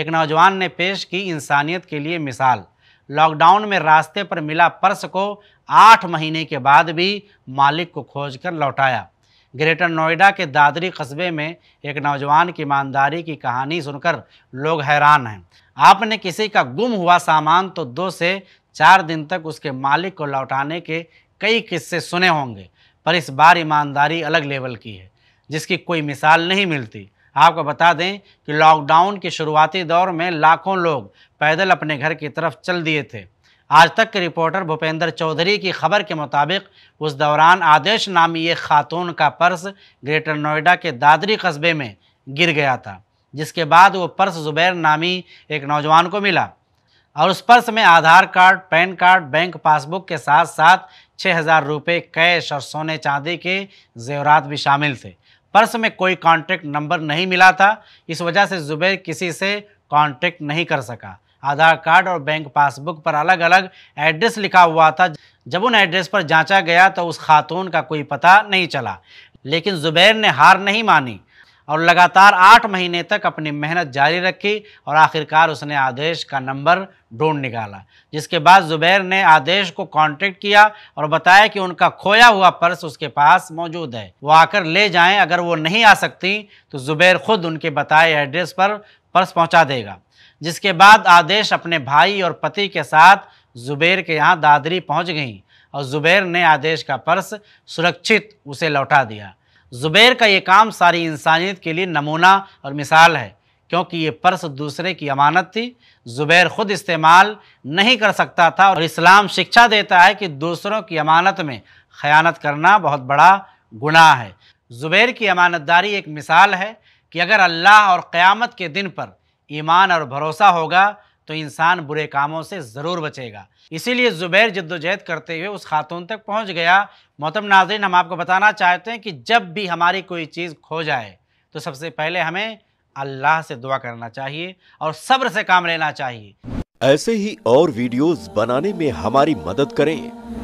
एक नौजवान ने पेश की इंसानियत के लिए मिसाल लॉकडाउन में रास्ते पर मिला पर्स को आठ महीने के बाद भी मालिक को खोज कर लौटाया ग्रेटर नोएडा के दादरी कस्बे में एक नौजवान की ईमानदारी की कहानी सुनकर लोग हैरान हैं आपने किसी का गुम हुआ सामान तो दो से चार दिन तक उसके मालिक को लौटाने के कई किस्से सुने होंगे पर इस बार ईमानदारी अलग लेवल की है जिसकी कोई मिसाल नहीं मिलती आपको बता दें कि लॉकडाउन के शुरुआती दौर में लाखों लोग पैदल अपने घर की तरफ चल दिए थे आज तक के रिपोर्टर भूपेंद्र चौधरी की खबर के मुताबिक उस दौरान आदेश नामी एक खातून का पर्स ग्रेटर नोएडा के दादरी कस्बे में गिर गया था जिसके बाद वो पर्स जुबैर नामी एक नौजवान को मिला और उस पर्स में Aadhaar card PAN card bank passbook के साथ साथ छः हज़ार रुपये कैश और सोने चांदी के जेवरात भी शामिल थे पर्स में कोई कॉन्टैक्ट नंबर नहीं मिला था इस वजह से जुबैर किसी से कॉन्टैक्ट नहीं कर सका आधार कार्ड और बैंक पासबुक पर अलग अलग एड्रेस लिखा हुआ था जब उन एड्रेस पर जांचा गया तो उस खातून का कोई पता नहीं चला लेकिन जुबैर ने हार नहीं मानी और लगातार आठ महीने तक अपनी मेहनत जारी रखी और आखिरकार उसने आदेश का नंबर ढूंढ निकाला जिसके बाद जुबैर ने आदेश को कांटेक्ट किया और बताया कि उनका खोया हुआ पर्स उसके पास मौजूद है वो आकर ले जाएं अगर वो नहीं आ सकती तो जुबैर खुद उनके बताए एड्रेस पर पर्स पहुंचा देगा जिसके बाद आदेश अपने भाई और पति के साथ जुबैर के यहाँ दादरी पहुँच गई और जुबैर ने आदेश का पर्स सुरक्षित उसे लौटा दिया ज़ुबैर का ये काम सारी इंसानियत के लिए नमूना और मिसाल है क्योंकि ये पर्स दूसरे की अमानत थी ज़ुबैर ख़ुद इस्तेमाल नहीं कर सकता था और इस्लाम शिक्षा देता है कि दूसरों की अमानत में ख़यानत करना बहुत बड़ा गुनाह है ज़ुबैर की अमानतदारी एक मिसाल है कि अगर अल्लाह और क़यामत के दिन पर ईमान और भरोसा होगा तो इंसान बुरे कामों से ज़रूर बचेगा इसीलिए ज़ुबैर जद्दोजहद करते हुए उस खातून तक पहुंच गया मोहतम नाजरीन हम आपको बताना चाहते हैं कि जब भी हमारी कोई चीज़ खो जाए तो सबसे पहले हमें अल्लाह से दुआ करना चाहिए और सब्र से काम लेना चाहिए ऐसे ही और वीडियोस बनाने में हमारी मदद करें